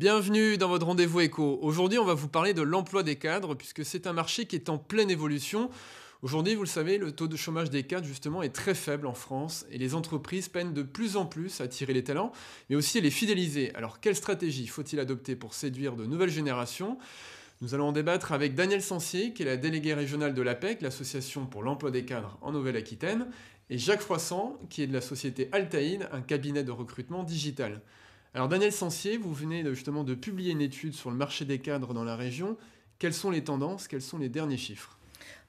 Bienvenue dans votre rendez-vous éco. Aujourd'hui, on va vous parler de l'emploi des cadres, puisque c'est un marché qui est en pleine évolution. Aujourd'hui, vous le savez, le taux de chômage des cadres, justement, est très faible en France, et les entreprises peinent de plus en plus à attirer les talents, mais aussi à les fidéliser. Alors, quelle stratégie faut-il adopter pour séduire de nouvelles générations nous allons en débattre avec Daniel Sancier, qui est la déléguée régionale de l'APEC, l'association pour l'emploi des cadres en Nouvelle-Aquitaine, et Jacques Froissant, qui est de la société Altaïde, un cabinet de recrutement digital. Alors Daniel Sancier, vous venez justement de publier une étude sur le marché des cadres dans la région. Quelles sont les tendances Quels sont les derniers chiffres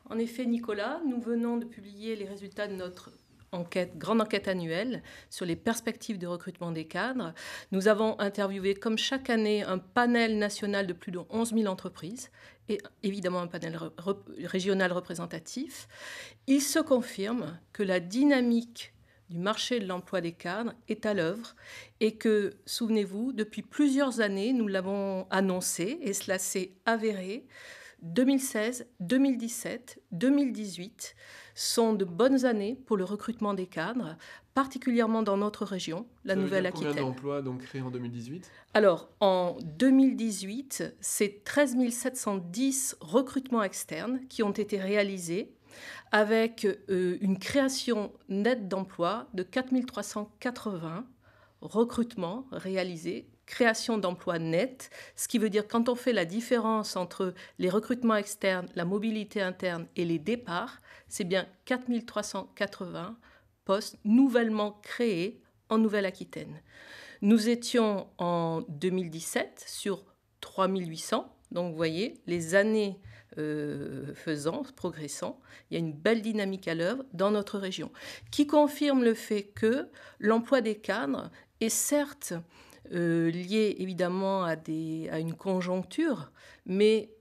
En effet, Nicolas, nous venons de publier les résultats de notre enquête, grande enquête annuelle sur les perspectives de recrutement des cadres. Nous avons interviewé, comme chaque année, un panel national de plus de 11 000 entreprises et évidemment un panel régional représentatif. Il se confirme que la dynamique du marché de l'emploi des cadres est à l'œuvre et que, souvenez-vous, depuis plusieurs années, nous l'avons annoncé et cela s'est avéré. 2016, 2017, 2018 sont de bonnes années pour le recrutement des cadres, particulièrement dans notre région, la Nouvelle-Aquitaine. Combien d'emplois donc créés en 2018 Alors, en 2018, c'est 13 710 recrutements externes qui ont été réalisés avec euh, une création nette d'emplois de 4380 recrutements réalisés création d'emplois nets, ce qui veut dire quand on fait la différence entre les recrutements externes, la mobilité interne et les départs, c'est bien 4380 postes nouvellement créés en Nouvelle-Aquitaine. Nous étions en 2017 sur 3800 donc vous voyez, les années euh, faisant, progressant, il y a une belle dynamique à l'œuvre dans notre région, qui confirme le fait que l'emploi des cadres est certes euh, lié évidemment à, des, à une conjoncture, mais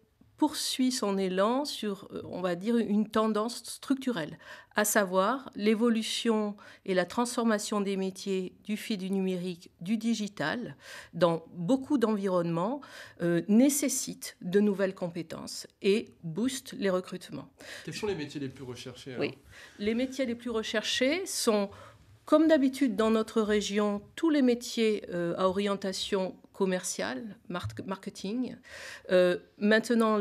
poursuit son élan sur, euh, on va dire, une tendance structurelle, à savoir l'évolution et la transformation des métiers du fil du numérique, du digital, dans beaucoup d'environnements, euh, nécessite de nouvelles compétences et booste les recrutements. Quels sont les métiers les plus recherchés les métiers les plus recherchés sont... Comme d'habitude dans notre région, tous les métiers euh, à orientation commercial, marketing. Euh, maintenant,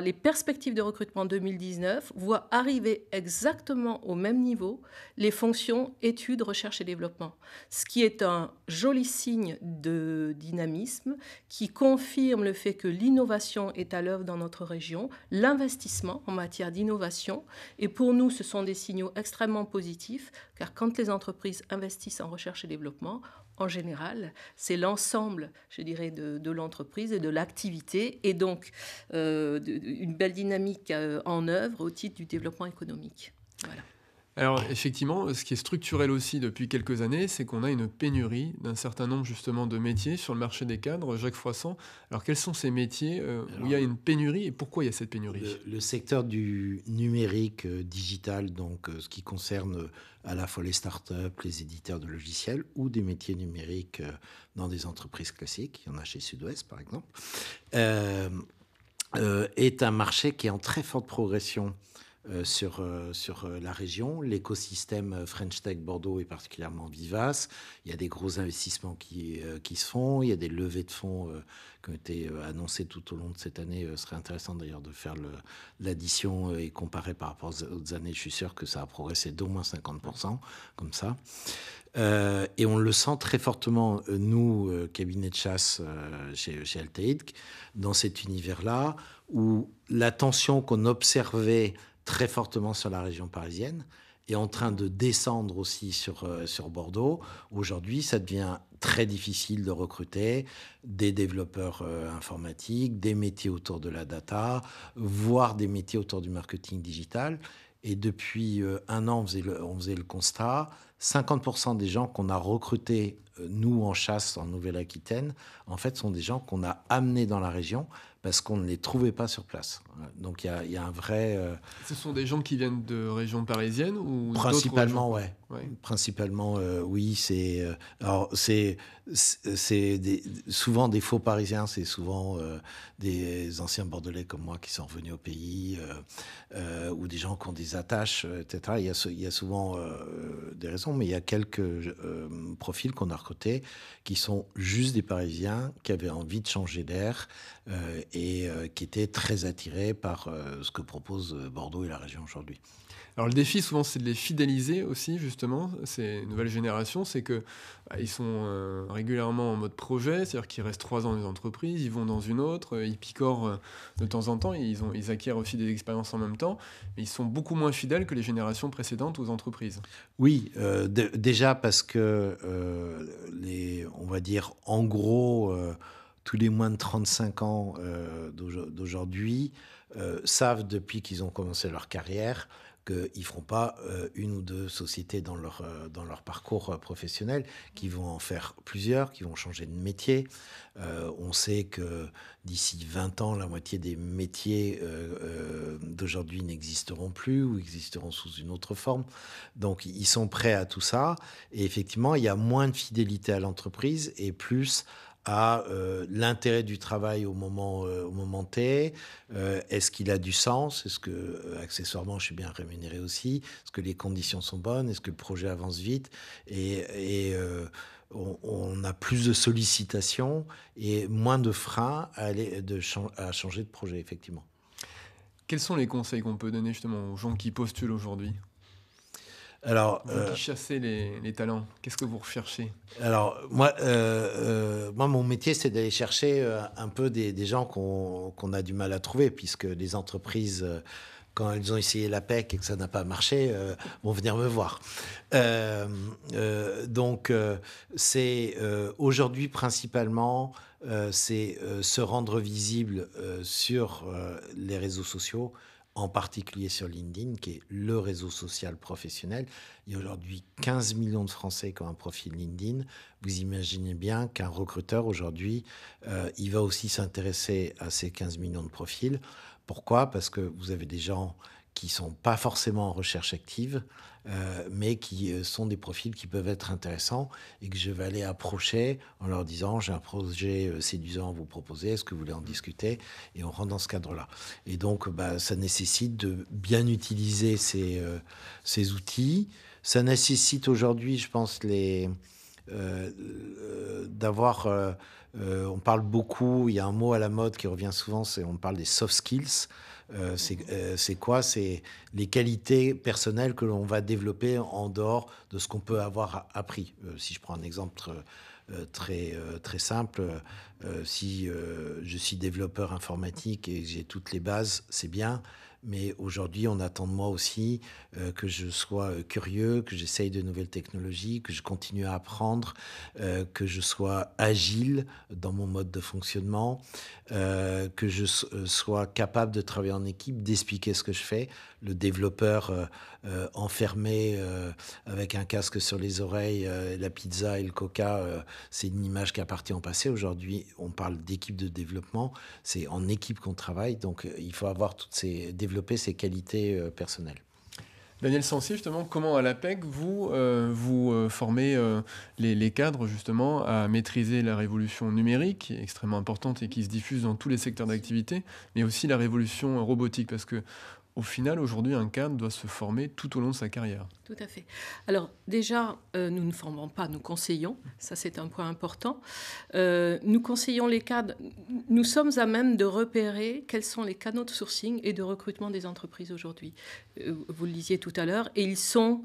les perspectives de recrutement 2019 voient arriver exactement au même niveau les fonctions études, recherche et développement, ce qui est un joli signe de dynamisme qui confirme le fait que l'innovation est à l'œuvre dans notre région, l'investissement en matière d'innovation, et pour nous, ce sont des signaux extrêmement positifs car quand les entreprises investissent en recherche et développement, en général, c'est l'ensemble, je dirais, de, l'entreprise et de l'activité, et donc euh, une belle dynamique euh, en œuvre au titre du développement économique. Voilà. Alors effectivement, ce qui est structurel aussi depuis quelques années, c'est qu'on a une pénurie d'un certain nombre justement de métiers sur le marché des cadres. Jacques Froissant, alors quels sont ces métiers euh, où il y a une pénurie et pourquoi il y a cette pénurie le, secteur du numérique euh, digital, donc euh, ce qui concerne à la fois les startups, les éditeurs de logiciels ou des métiers numériques dans des entreprises classiques, il y en a chez Sud-Ouest par exemple, est un marché qui est en très forte progression euh, sur, euh, sur euh, la région. L'écosystème French Tech Bordeaux est particulièrement vivace. Il y a des gros investissements qui, se font. Il y a des levées de fonds qui ont été annoncées tout au long de cette année. Ce serait intéressant d'ailleurs de faire l'addition et comparer par rapport aux autres années. Je suis sûr que ça a progressé d'au moins 50%, comme ça. et on le sent très fortement, nous, cabinet de chasse chez, chez dans cet univers-là, où la tension qu'on observait très fortement sur la région parisienne et en train de descendre aussi sur, euh, sur Bordeaux. Aujourd'hui, ça devient très difficile de recruter des développeurs euh, informatiques, des métiers autour de la data, voire des métiers autour du marketing digital. Et depuis euh, un an, on faisait le, on faisait le constat, 50% des gens qu'on a recrutés, nous, en chasse en Nouvelle-Aquitaine, en fait, sont des gens qu'on a amenés dans la région parce qu'on ne les trouvait pas sur place. Donc il y a, un vrai. Euh, ce sont des gens qui viennent de régions parisiennes ou principalement, ouais. Principalement, euh, oui. C'est euh, alors c'est c'est souvent des faux parisiens, c'est souvent des anciens bordelais comme moi qui sont revenus au pays ou des gens qui ont des attaches, etc. Il y a, y a souvent des raisons, mais il y a quelques profils qu'on a recrutés qui sont juste des parisiens qui avaient envie de changer d'air euh, et euh, qui étaient très attirés par euh, ce que propose Bordeaux et la région aujourd'hui. Alors le défi souvent c'est de les fidéliser aussi justement ces nouvelles générations, c'est que bah, ils sont régulièrement en mode projet, c'est-à-dire qu'ils restent trois ans dans une entreprise, ils vont dans une autre, ils picorent de temps en temps, ils, ont, ils acquièrent aussi des expériences en même temps, mais ils sont beaucoup moins fidèles que les générations précédentes aux entreprises. Oui, déjà parce que les, on va dire en gros tous les moins de 35 ans euh, d'aujourd'hui euh, savent depuis qu'ils ont commencé leur carrière qu'ils ne feront pas euh, une ou deux sociétés dans leur, dans leur parcours professionnel, qu'ils vont en faire plusieurs, qu'ils vont changer de métier. on sait que d'ici 20 ans, la moitié des métiers d'aujourd'hui n'existeront plus ou existeront sous une autre forme. Donc ils sont prêts à tout ça. Et effectivement, il y a moins de fidélité à l'entreprise et plus à euh, l'intérêt du travail au moment, euh, au T. Euh, est-ce qu'il a du sens Est-ce que, accessoirement, je suis bien rémunéré aussi Est-ce que les conditions sont bonnes Est-ce que le projet avance vite Et, on, a plus de sollicitations et moins de freins à, à changer de projet, effectivement. Quels sont les conseils qu'on peut donner justement aux gens qui postulent aujourd'hui alors, vous qui euh, chassez les, talents, qu'est-ce que vous recherchez Alors, moi, euh, euh, moi, mon métier, c'est d'aller chercher un peu des, gens qu'on a du mal à trouver, puisque les entreprises, quand elles ont essayé la PEC et que ça n'a pas marché, vont venir me voir. donc, c'est aujourd'hui principalement, c'est se rendre visible sur les réseaux sociaux en particulier sur LinkedIn, qui est le réseau social professionnel. Il y a aujourd'hui 15 millions de Français qui ont un profil LinkedIn. Vous imaginez bien qu'un recruteur, aujourd'hui, euh, il va aussi s'intéresser à ces 15 millions de profils. Pourquoi Parce que vous avez des gens qui sont pas forcément en recherche active, euh, mais qui euh, sont des profils qui peuvent être intéressants et que je vais aller approcher en leur disant j'ai un projet euh, séduisant à vous proposer, est-ce que vous voulez en discuter Et on rentre dans ce cadre-là. Et donc, bah, ça nécessite de bien utiliser ces, ces outils. Ça nécessite aujourd'hui, je pense, les, euh, euh, d'avoir. Euh, on parle beaucoup, il y a un mot à la mode qui revient souvent, c'est on parle des soft skills. c'est quoi C'est les qualités personnelles que l'on va développer en dehors de ce qu'on peut avoir appris. si je prends un exemple très, très simple, si je suis développeur informatique et j'ai toutes les bases, c'est bien mais aujourd'hui, on attend de moi aussi euh, que je sois euh, curieux, que j'essaye de nouvelles technologies, que je continue à apprendre, euh, que je sois agile dans mon mode de fonctionnement, que je sois capable de travailler en équipe, d'expliquer ce que je fais. Le développeur enfermé avec un casque sur les oreilles, la pizza et le coca, c'est une image qui appartient au passé. Aujourd'hui, on parle d'équipe de développement, c'est en équipe qu'on travaille, donc il faut avoir toutes ces développements ses qualités euh, personnelles. Daniel Sancy, justement, comment à l'APEC, vous, euh, vous euh, formez les, cadres, justement, à maîtriser la révolution numérique, extrêmement importante et qui se diffuse dans tous les secteurs d'activité, mais aussi la révolution robotique, parce que au final, aujourd'hui, un cadre doit se former tout au long de sa carrière. Tout à fait. Alors déjà, euh, nous ne formons pas, nous conseillons. Ça, c'est un point important. Euh, nous conseillons les cadres. Nous sommes à même de repérer quels sont les canaux de sourcing et de recrutement des entreprises aujourd'hui. Euh, vous le disiez tout à l'heure. Et ils sont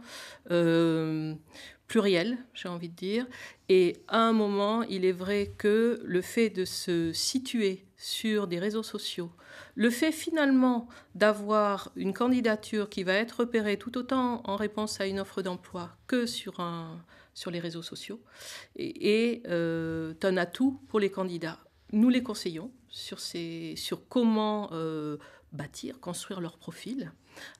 pluriels, j'ai envie de dire. Et à un moment, il est vrai que le fait de se situer sur des réseaux sociaux, le fait finalement d'avoir une candidature qui va être repérée tout autant en réponse à une offre d'emploi que sur, un, sur les réseaux sociaux est, euh, un atout pour les candidats. Nous les conseillons sur, ces, sur comment euh, bâtir, construire leur profil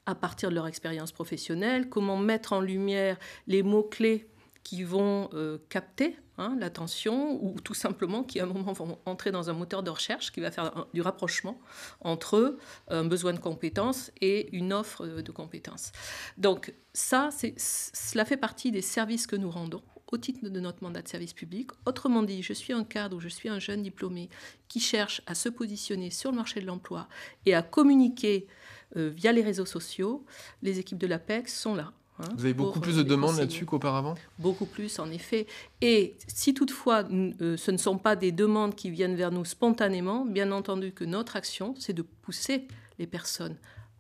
à partir de leur expérience professionnelle, comment mettre en lumière les mots-clés qui vont euh, capter Hein, l'attention, ou tout simplement qui à un moment vont entrer dans un moteur de recherche qui va faire du rapprochement entre un euh, besoin de compétences et une offre de compétences. Donc ça, cela fait partie des services que nous rendons au titre de notre mandat de service public. Autrement dit, je suis un cadre ou je suis un jeune diplômé qui cherche à se positionner sur le marché de l'emploi et à communiquer euh, via les réseaux sociaux. Les équipes de l'APEX sont là Hein, Vous avez beaucoup euh, plus de demandes là-dessus qu'auparavant Beaucoup plus, en effet. Et si toutefois euh, ce ne sont pas des demandes qui viennent vers nous spontanément, bien entendu que notre action, c'est de pousser les personnes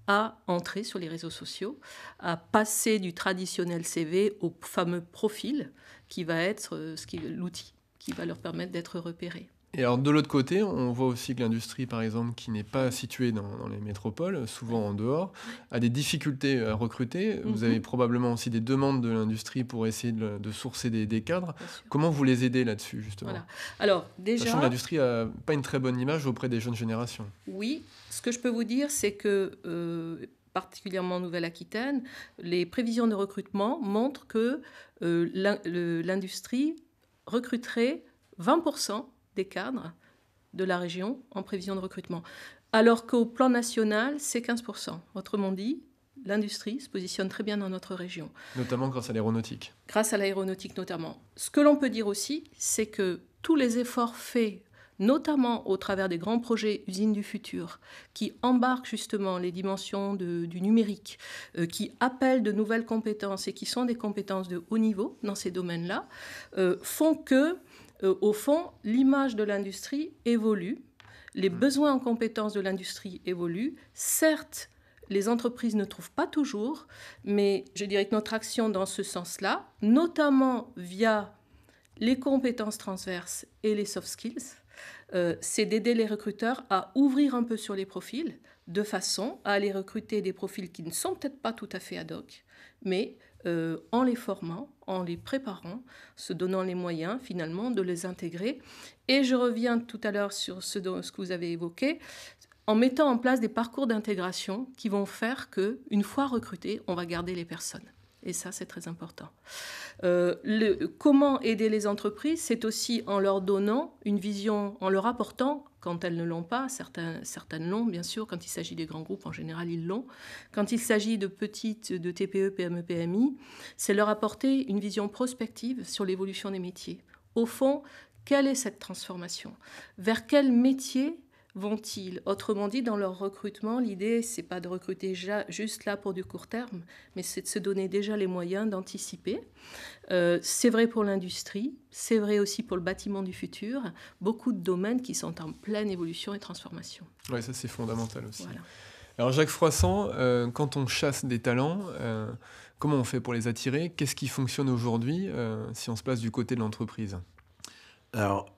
à entrer sur les réseaux sociaux, à passer du traditionnel CV au fameux profil qui va être euh, l'outil qui va leur permettre d'être repérés. Et alors de l'autre côté, on voit aussi que l'industrie, par exemple, qui n'est pas située dans, les métropoles, souvent en dehors, a des difficultés à recruter. Vous mhm. avez probablement aussi des demandes de l'industrie pour essayer de, sourcer des, cadres. Comment vous les aidez là-dessus, justement voilà. Alors déjà, l'industrie n'a pas une très bonne image auprès des jeunes générations. Oui, ce que je peux vous dire, c'est que euh, particulièrement en Nouvelle-Aquitaine, les prévisions de recrutement montrent que euh, l'industrie recruterait 20 des cadres de la région en prévision de recrutement. Alors qu'au plan national, c'est 15%. Autrement dit, l'industrie se positionne très bien dans notre région. Notamment grâce à l'aéronautique. Grâce à l'aéronautique notamment. Ce que l'on peut dire aussi, c'est que tous les efforts faits, notamment au travers des grands projets usines du futur, qui embarquent justement les dimensions du numérique, euh, qui appellent de nouvelles compétences et qui sont des compétences de haut niveau dans ces domaines-là, euh, font que euh, au fond, l'image de l'industrie évolue, les mmh. besoins en compétences de l'industrie évoluent. Certes, les entreprises ne trouvent pas toujours, mais je dirais que notre action dans ce sens-là, notamment via les compétences transverses et les soft skills, euh, c'est d'aider les recruteurs à ouvrir un peu sur les profils, de façon à aller recruter des profils qui ne sont peut-être pas tout à fait ad hoc, mais euh, en les formant, en les préparant, se donnant les moyens finalement de les intégrer. Et je reviens tout à l'heure sur ce, ce, que vous avez évoqué, en mettant en place des parcours d'intégration qui vont faire que, une fois recrutés, on va garder les personnes. Et ça, c'est très important. Euh, comment aider les entreprises C'est aussi en leur donnant une vision, en leur apportant, quand elles ne l'ont pas, certaines l'ont, bien sûr, quand il s'agit des grands groupes, en général, ils l'ont. Quand il s'agit de petites, de TPE, PME, PMI, c'est leur apporter une vision prospective sur l'évolution des métiers. Au fond, quelle est cette transformation Vers quel métier vont-ils Autrement dit, dans leur recrutement, l'idée, c'est pas de recruter juste là pour du court terme, mais c'est de se donner déjà les moyens d'anticiper. Euh, c'est vrai pour l'industrie, c'est vrai aussi pour le bâtiment du futur, beaucoup de domaines qui sont en pleine évolution et transformation. Oui, ça c'est fondamental aussi. Alors Jacques Froissant, euh, quand on chasse des talents, euh, comment on fait pour les attirer Qu'est-ce qui fonctionne aujourd'hui si on se place du côté de l'entreprise alors,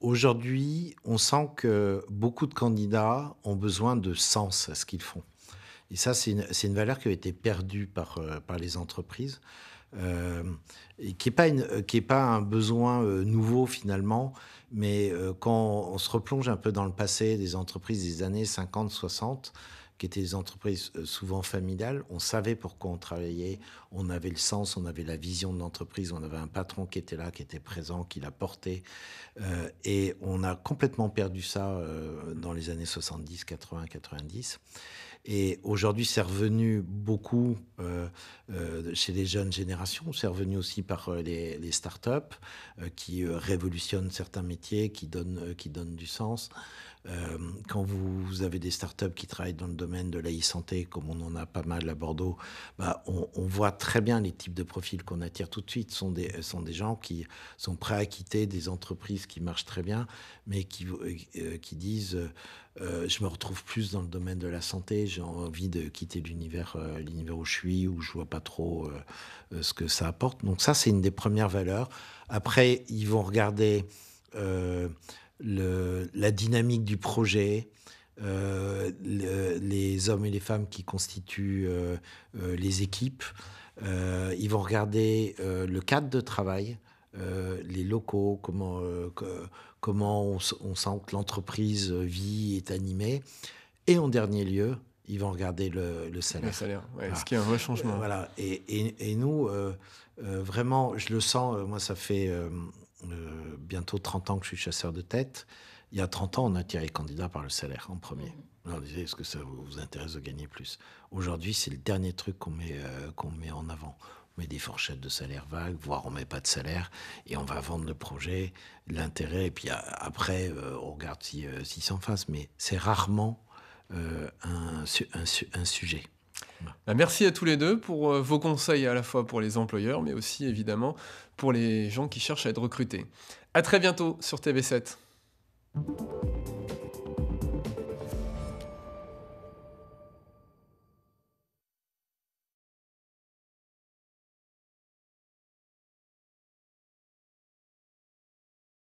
Aujourd'hui, on sent que beaucoup de candidats ont besoin de sens à ce qu'ils font. Et ça, c'est une, valeur qui a été perdue par, euh, les entreprises. Euh, et qui n'est pas, un besoin euh, nouveau finalement, mais quand on se replonge un peu dans le passé des entreprises des années 50-60, qui étaient des entreprises euh, souvent familiales. On savait pourquoi on travaillait, on avait le sens, on avait la vision de l'entreprise, on avait un patron qui était là, qui était présent, qui la portait. Euh, et on a complètement perdu ça euh, dans les années 70, 80, 90. Et aujourd'hui, c'est revenu beaucoup chez les jeunes générations. C'est revenu aussi par les, startups qui révolutionnent certains métiers, qui donnent du sens. Euh, quand vous, avez des startups qui travaillent dans le domaine de la e-santé, comme on en a pas mal à Bordeaux, bah, on, voit très bien les types de profils qu'on attire tout de suite. Ce sont des, sont des gens qui sont prêts à quitter des entreprises qui marchent très bien, mais qui, euh, euh, qui disent Je me retrouve plus dans le domaine de la santé, j'ai envie de quitter l'univers où je suis, où je vois pas trop ce que ça apporte. Donc, ça, c'est une des premières valeurs. Après, ils vont regarder la dynamique du projet, euh, les hommes et les femmes qui constituent euh, euh, les équipes. ils vont regarder le cadre de travail, les locaux, comment, comment on, sent que l'entreprise vit, est animée. Et en dernier lieu, ils vont regarder le, salaire. Le salaire, ce qui est un vrai changement. voilà. Et, et nous, vraiment, je le sens, moi, ça fait euh, bientôt 30 ans que je suis chasseur de tête. Il y a 30 ans, on attirait candidat par le salaire en premier. Mmh. On disait, est-ce que ça vous intéresse de gagner plus Aujourd'hui, c'est le dernier truc qu'on met, euh, qu'on met en avant. On met des fourchettes de salaire vagues, voire on met pas de salaire, et on va vendre le projet, l'intérêt, et puis euh, après, on regarde si, s'en si face. Mais c'est rarement un sujet. Bah, merci à tous les deux pour euh, vos conseils à la fois pour les employeurs, mais aussi évidemment pour les gens qui cherchent à être recrutés. À très bientôt sur TV7.